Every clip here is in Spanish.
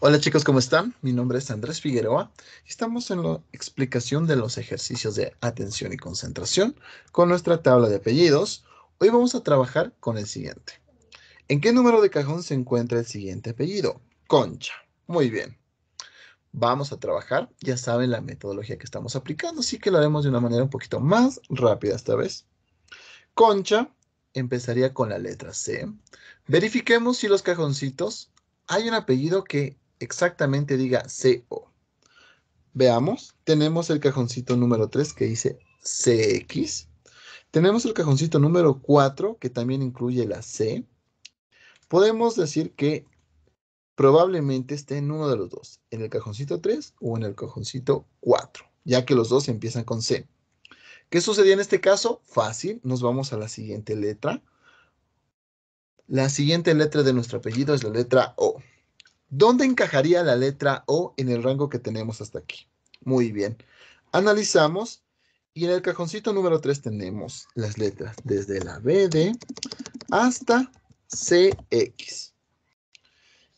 Hola chicos, ¿cómo están? Mi nombre es Andrés Figueroa estamos en la explicación de los ejercicios de atención y concentración con nuestra tabla de apellidos. Hoy vamos a trabajar con el siguiente. ¿En qué número de cajón se encuentra el siguiente apellido? Concha. Muy bien. Vamos a trabajar, ya saben la metodología que estamos aplicando, así que lo haremos de una manera un poquito más rápida esta vez. Concha empezaría con la letra C. Verifiquemos si los cajoncitos hay un apellido que exactamente diga CO. Veamos, tenemos el cajoncito número 3 que dice CX. Tenemos el cajoncito número 4 que también incluye la C. Podemos decir que probablemente esté en uno de los dos, en el cajoncito 3 o en el cajoncito 4, ya que los dos empiezan con C. ¿Qué sucedía en este caso? Fácil, nos vamos a la siguiente letra. La siguiente letra de nuestro apellido es la letra O. ¿Dónde encajaría la letra O en el rango que tenemos hasta aquí? Muy bien. Analizamos y en el cajoncito número 3 tenemos las letras desde la BD hasta CX.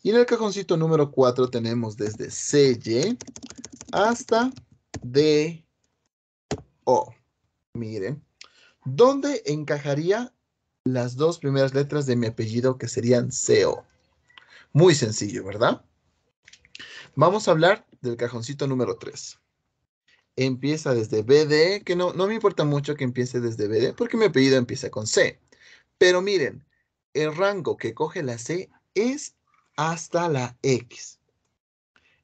Y en el cajoncito número 4 tenemos desde CY hasta DO. Miren, ¿dónde encajaría las dos primeras letras de mi apellido que serían CO? Muy sencillo, ¿verdad? Vamos a hablar del cajoncito número 3. Empieza desde BD, que no, no me importa mucho que empiece desde BD, porque mi apellido empieza con C. Pero miren, el rango que coge la C es hasta la X.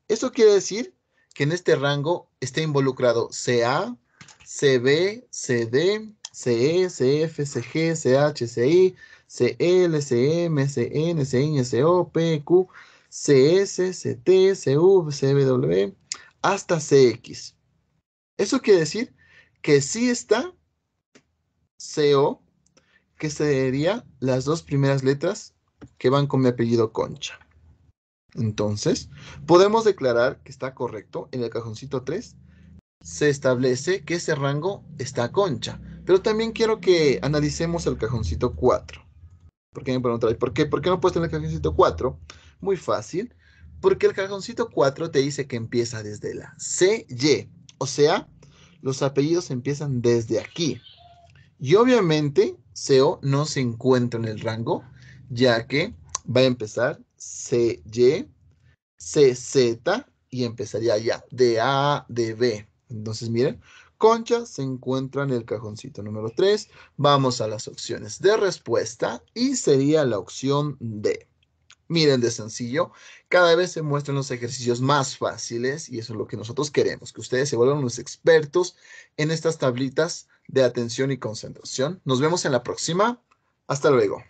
Eso quiere decir que en este rango está involucrado CA, CB, CD, CE, CF, CG, CH, CI, CL, CM, C, S, C, PQ, C, CT, C, W, hasta CX. Eso quiere decir que sí está CO, que sería las dos primeras letras que van con mi apellido Concha. Entonces, podemos declarar que está correcto en el cajoncito 3. Se establece que ese rango está concha. Pero también quiero que analicemos el cajoncito 4. Porque me ¿por qué? ¿por qué no puedes en el cajoncito 4? Muy fácil, porque el cajoncito 4 te dice que empieza desde la CY, o sea, los apellidos empiezan desde aquí. Y obviamente, CO no se encuentra en el rango, ya que va a empezar CY, CZ y empezaría ya de A, de B. Entonces, miren, Concha se encuentra en el cajoncito número 3. Vamos a las opciones de respuesta y sería la opción D. Miren de sencillo, cada vez se muestran los ejercicios más fáciles y eso es lo que nosotros queremos, que ustedes se vuelvan los expertos en estas tablitas de atención y concentración. Nos vemos en la próxima. Hasta luego.